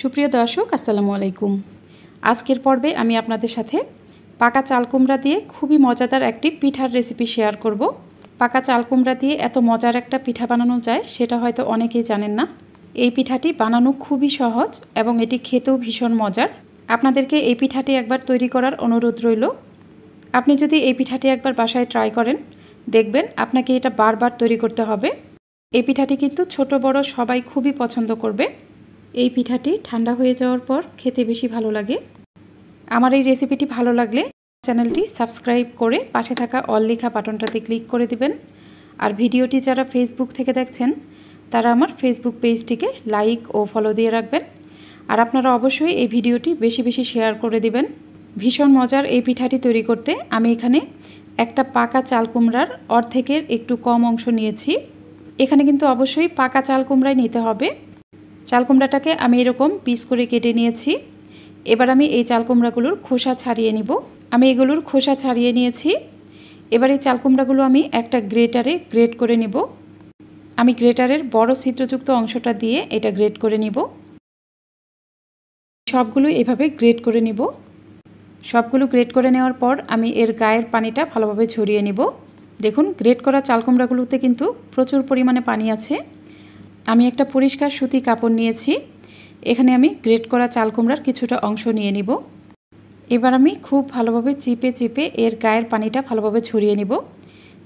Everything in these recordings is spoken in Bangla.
সুপ্রিয় দর্শক আসসালামু আলাইকুম আজকের পর্বে আমি আপনাদের সাথে পাকা চাল কুমড়া দিয়ে খুবই মজাদার একটি পিঠার রেসিপি শেয়ার করব পাকা চাল কুমড়া দিয়ে এত মজার একটা পিঠা বানানো যায় সেটা হয়তো অনেকেই জানেন না এই পিঠাটি বানানো খুবই সহজ এবং এটি খেতেও ভীষণ মজার আপনাদেরকে এই পিঠাটি একবার তৈরি করার অনুরোধ রইল আপনি যদি এই পিঠাটি একবার বাসায় ট্রাই করেন দেখবেন আপনাকে এটা বারবার তৈরি করতে হবে এই পিঠাটি কিন্তু ছোট বড় সবাই খুবই পছন্দ করবে এই পিঠাটি ঠান্ডা হয়ে যাওয়ার পর খেতে বেশি ভালো লাগে আমার এই রেসিপিটি ভালো লাগলে চ্যানেলটি সাবস্ক্রাইব করে পাশে থাকা অল লেখা বাটনটাতে ক্লিক করে দিবেন আর ভিডিওটি যারা ফেসবুক থেকে দেখছেন তারা আমার ফেসবুক পেজটিকে লাইক ও ফলো দিয়ে রাখবেন আর আপনারা অবশ্যই এই ভিডিওটি বেশি বেশি শেয়ার করে দিবেন ভীষণ মজার এই পিঠাটি তৈরি করতে আমি এখানে একটা পাকা চাল কুমড়ার অর্ধেকের একটু কম অংশ নিয়েছি এখানে কিন্তু অবশ্যই পাকা চাল কুমড়াই নিতে হবে চাল কুমড়াটাকে আমি এরকম পিস করে কেটে নিয়েছি এবার আমি এই চাল কুমড়াগুলোর খোসা ছাড়িয়ে নিব আমি এগুলোর খোসা ছাড়িয়ে নিয়েছি এবার এই চাল কুমড়াগুলো আমি একটা গ্রেটারে গ্রেট করে নিব আমি গ্রেটারের বড় ছিদ্রযুক্ত অংশটা দিয়ে এটা গ্রেট করে নিব সবগুলো এভাবে গ্রেট করে নিব সবগুলো গ্রেট করে নেওয়ার পর আমি এর গায়ের পানিটা ভালোভাবে ছড়িয়ে নিব দেখুন গ্রেট করা চাল কুমড়াগুলোতে কিন্তু প্রচুর পরিমাণে পানি আছে আমি একটা পরিষ্কার সুতি কাপড় নিয়েছি এখানে আমি গ্রেট করা চাল কুমড়ার কিছুটা অংশ নিয়ে নিব এবার আমি খুব ভালোভাবে চিপে চিপে এর গায়ের পানিটা ভালোভাবে ছড়িয়ে নিব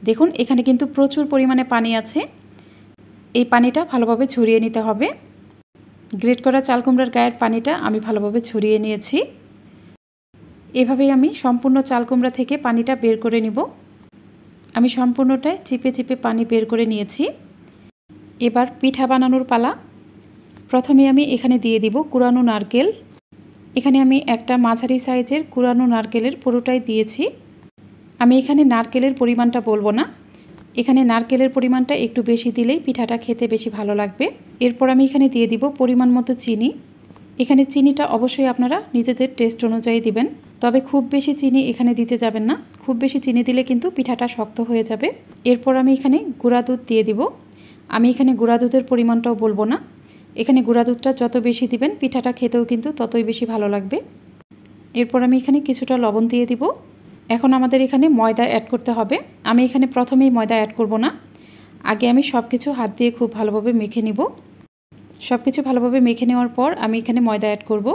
দেখুন এখানে কিন্তু প্রচুর পরিমাণে পানি আছে এই পানিটা ভালোভাবে ছড়িয়ে নিতে হবে গ্রেট করা চাল কুমড়ার গায়ের পানিটা আমি ভালোভাবে ছড়িয়ে নিয়েছি এভাবেই আমি সম্পূর্ণ চাল কুমড়া থেকে পানিটা বের করে নিব আমি সম্পূর্ণটায় চিপে চিপে পানি বের করে নিয়েছি এবার পিঠা বানানোর পালা প্রথমে আমি এখানে দিয়ে দিব কুরানো নারকেল এখানে আমি একটা মাঝারি সাইজের কুরানো নারকেলের পুরোটাই দিয়েছি আমি এখানে নারকেলের পরিমাণটা বলবো না এখানে নারকেলের পরিমাণটা একটু বেশি দিলেই পিঠাটা খেতে বেশি ভালো লাগবে এরপর আমি এখানে দিয়ে দিব পরিমাণ মতো চিনি এখানে চিনিটা অবশ্যই আপনারা নিজেদের টেস্ট অনুযায়ী দিবেন তবে খুব বেশি চিনি এখানে দিতে যাবেন না খুব বেশি চিনি দিলে কিন্তু পিঠাটা শক্ত হয়ে যাবে এরপর আমি এখানে গুঁড়া দুধ দিয়ে দিব আমি এখানে গুঁড়া দুধের পরিমাণটাও বলবো না এখানে গুঁড়া দুধটা যত বেশি দিবেন পিঠাটা খেতেও কিন্তু ততই বেশি ভালো লাগবে এরপর আমি এখানে কিছুটা লবণ দিয়ে দিব এখন আমাদের এখানে ময়দা অ্যাড করতে হবে আমি এখানে প্রথমেই ময়দা অ্যাড করব না আগে আমি সব কিছু হাত দিয়ে খুব ভালোভাবে মেখে নিব সব কিছু ভালোভাবে মেখে নেওয়ার পর আমি এখানে ময়দা অ্যাড করব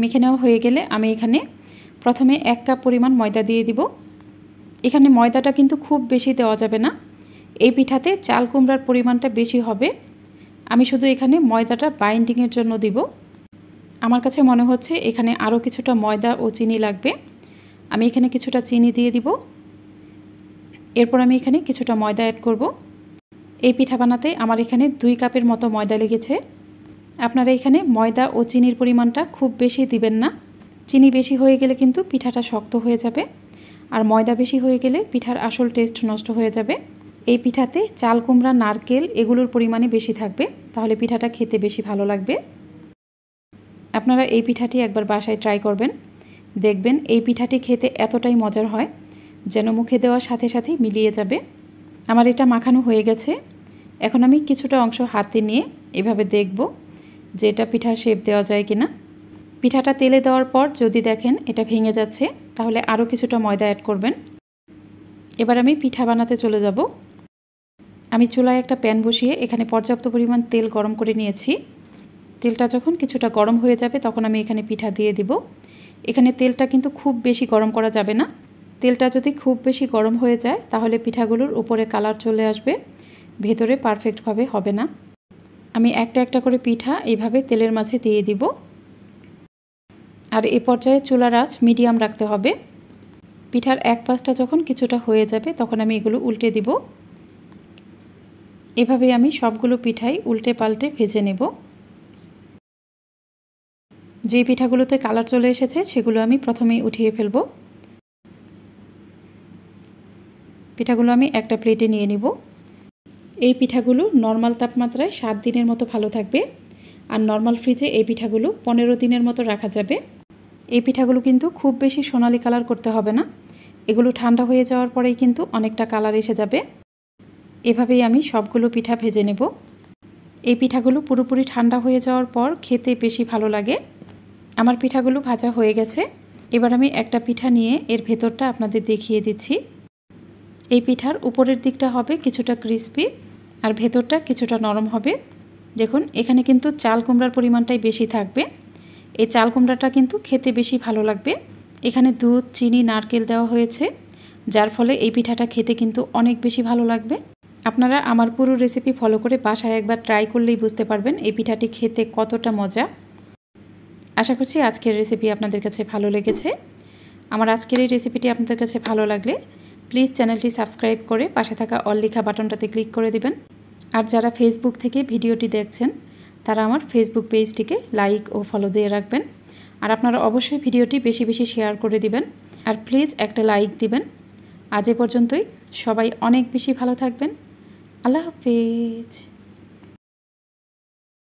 মেখে নেওয়া হয়ে গেলে আমি এখানে প্রথমে এক কাপ পরিমাণ ময়দা দিয়ে দিব এখানে ময়দাটা কিন্তু খুব বেশি দেওয়া যাবে না এই পিঠাতে চাল কুমড়ার পরিমাণটা বেশি হবে আমি শুধু এখানে ময়দাটা বাইন্ডিংয়ের জন্য দিব আমার কাছে মনে হচ্ছে এখানে আরও কিছুটা ময়দা ও চিনি লাগবে আমি এখানে কিছুটা চিনি দিয়ে দিব এরপর আমি এখানে কিছুটা ময়দা অ্যাড করব এই পিঠা বানাতে আমার এখানে দুই কাপের মতো ময়দা লেগেছে আপনারা এখানে ময়দা ও চিনির পরিমাণটা খুব বেশি দিবেন না চিনি বেশি হয়ে গেলে কিন্তু পিঠাটা শক্ত হয়ে যাবে আর ময়দা বেশি হয়ে গেলে পিঠার আসল টেস্ট নষ্ট হয়ে যাবে এই পিঠাতে চাল কুমড়া নারকেল এগুলোর পরিমাণে বেশি থাকবে তাহলে পিঠাটা খেতে বেশি ভালো লাগবে আপনারা এই পিঠাটি একবার বাসায় ট্রাই করবেন দেখবেন এই পিঠাটি খেতে এতটাই মজার হয় যেন মুখে দেওয়ার সাথে সাথে মিলিয়ে যাবে আমার এটা মাখানো হয়ে গেছে এখন আমি কিছুটা অংশ হাতে নিয়ে এভাবে দেখব যে এটা পিঠা শেপ দেওয়া যায় কিনা পিঠাটা তেলে দেওয়ার পর যদি দেখেন এটা ভেঙে যাচ্ছে তাহলে আরও কিছুটা ময়দা অ্যাড করবেন এবার আমি পিঠা বানাতে চলে যাব আমি চুলায় একটা প্যান বসিয়ে এখানে পর্যাপ্ত পরিমাণ তেল গরম করে নিয়েছি তেলটা যখন কিছুটা গরম হয়ে যাবে তখন আমি এখানে পিঠা দিয়ে দিব এখানে তেলটা কিন্তু খুব বেশি গরম করা যাবে না তেলটা যদি খুব বেশি গরম হয়ে যায় তাহলে পিঠাগুলোর উপরে কালার চলে আসবে ভেতরে পারফেক্টভাবে হবে না আমি একটা একটা করে পিঠা এইভাবে তেলের মাঝে দিয়ে দিব আর এ পর্যায়ে চুলার আঁচ মিডিয়াম রাখতে হবে পিঠার এক পাশটা যখন কিছুটা হয়ে যাবে তখন আমি এগুলো উল্টে দিব এভাবে আমি সবগুলো পিঠাই উল্টে পাল্টে ভেজে নেব যেই পিঠাগুলোতে কালার চলে এসেছে সেগুলো আমি প্রথমেই উঠিয়ে ফেলব পিঠাগুলো আমি একটা প্লেটে নিয়ে নিব এই পিঠাগুলো নর্মাল তাপমাত্রায় সাত দিনের মতো ভালো থাকবে আর নর্মাল ফ্রিজে এই পিঠাগুলো পনেরো দিনের মতো রাখা যাবে এই পিঠাগুলো কিন্তু খুব বেশি সোনালি কালার করতে হবে না এগুলো ঠান্ডা হয়ে যাওয়ার পরেই কিন্তু অনেকটা কালার এসে যাবে এভাবেই আমি সবগুলো পিঠা ভেজে নেব এই পিঠাগুলো পুরোপুরি ঠান্ডা হয়ে যাওয়ার পর খেতে বেশি ভালো লাগে আমার পিঠাগুলো ভাজা হয়ে গেছে এবার আমি একটা পিঠা নিয়ে এর ভেতরটা আপনাদের দেখিয়ে দিচ্ছি এই পিঠার উপরের দিকটা হবে কিছুটা ক্রিসপি আর ভেতরটা কিছুটা নরম হবে দেখুন এখানে কিন্তু চাল কুমড়ার পরিমাণটাই বেশি থাকবে এই চাল কুমড়াটা কিন্তু খেতে বেশি ভালো লাগবে এখানে দুধ চিনি নারকেল দেওয়া হয়েছে যার ফলে এই পিঠাটা খেতে কিন্তু অনেক বেশি ভালো লাগবে আপনারা আমার পুরো রেসিপি ফলো করে বাসায় একবার ট্রাই করলেই বুঝতে পারবেন এই পিঠাটি খেতে কতটা মজা আশা করছি আজকের রেসিপি আপনাদের কাছে ভালো লেগেছে আমার আজকের এই রেসিপিটি আপনাদের কাছে ভালো লাগলে প্লিজ চ্যানেলটি সাবস্ক্রাইব করে পাশে থাকা অল লেখা বাটনটাতে ক্লিক করে দিবেন আর যারা ফেসবুক থেকে ভিডিওটি দেখছেন তারা আমার ফেসবুক পেজটিকে লাইক ও ফলো দিয়ে রাখবেন আর আপনারা অবশ্যই ভিডিওটি বেশি বেশি শেয়ার করে দিবেন আর প্লিজ একটা লাইক দিবেন আজ এ পর্যন্তই সবাই অনেক বেশি ভালো থাকবেন আল্লাহ হাফেজ